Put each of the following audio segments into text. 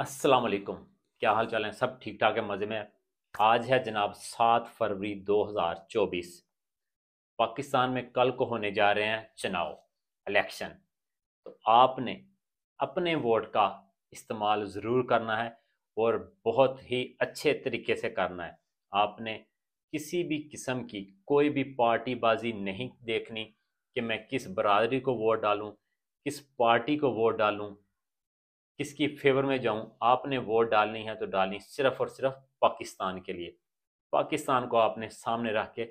अस्सलाम वालेकुम क्या हाल चाल है सब ठीक ठाक है मज़े में आज है जनाब सात फरवरी 2024 पाकिस्तान में कल को होने जा रहे हैं चुनाव इलेक्शन तो आपने अपने वोट का इस्तेमाल ज़रूर करना है और बहुत ही अच्छे तरीके से करना है आपने किसी भी किस्म की कोई भी पार्टीबाजी नहीं देखनी कि मैं किस बरदरी को वोट डालूं किस पार्टी को वोट डालूं किसकी फेवर में जाऊं आपने वोट डालनी है तो डालनी सिर्फ और सिर्फ पाकिस्तान के लिए पाकिस्तान को आपने सामने रख के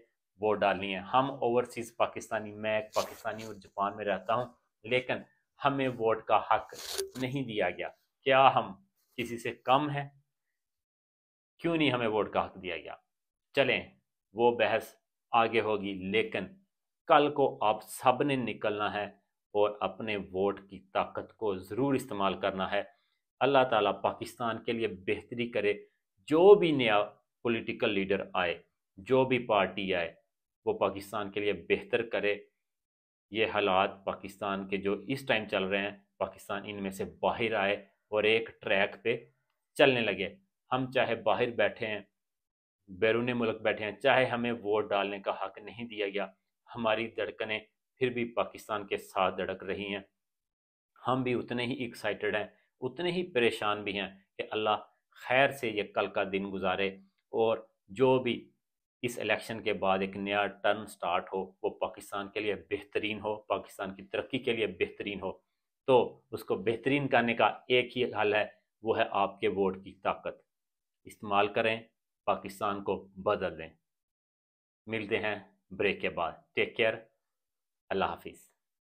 वोट डालनी है हम ओवरसीज़ पाकिस्तानी मैं एक पाकिस्तानी और जापान में रहता हूँ लेकिन हमें वोट का हक नहीं दिया गया क्या हम किसी से कम हैं क्यों नहीं हमें वोट का हक दिया गया चलें वो बहस आगे होगी लेकिन कल को आप सब ने निकलना है और अपने वोट की ताकत को ज़रूर इस्तेमाल करना है अल्लाह ताला पाकिस्तान के लिए बेहतरी करे जो भी नया पॉलिटिकल लीडर आए जो भी पार्टी आए वो पाकिस्तान के लिए बेहतर करे ये हालात पाकिस्तान के जो इस टाइम चल रहे हैं पाकिस्तान इनमें से बाहर आए और एक ट्रैक पे चलने लगे हम चाहे बाहर बैठे हैं बैरून मुल्क बैठे हैं चाहे हमें वोट डालने का हक नहीं दिया गया हमारी धड़कने फिर भी पाकिस्तान के साथ धड़क रही हैं हम भी उतने ही एक्साइटेड हैं उतने ही परेशान भी हैं कि अल्लाह खैर से ये कल का दिन गुजारे और जो भी इस इलेक्शन के बाद एक नया टर्न स्टार्ट हो वो पाकिस्तान के लिए बेहतरीन हो पाकिस्तान की तरक्की के लिए बेहतरीन हो तो उसको बेहतरीन करने का एक ही हल है वो है आपके वोट की ताकत इस्तेमाल करें पाकिस्तान को बदल दें मिलते हैं ब्रेक के बाद टेक केयर अल्लाह हाफिज़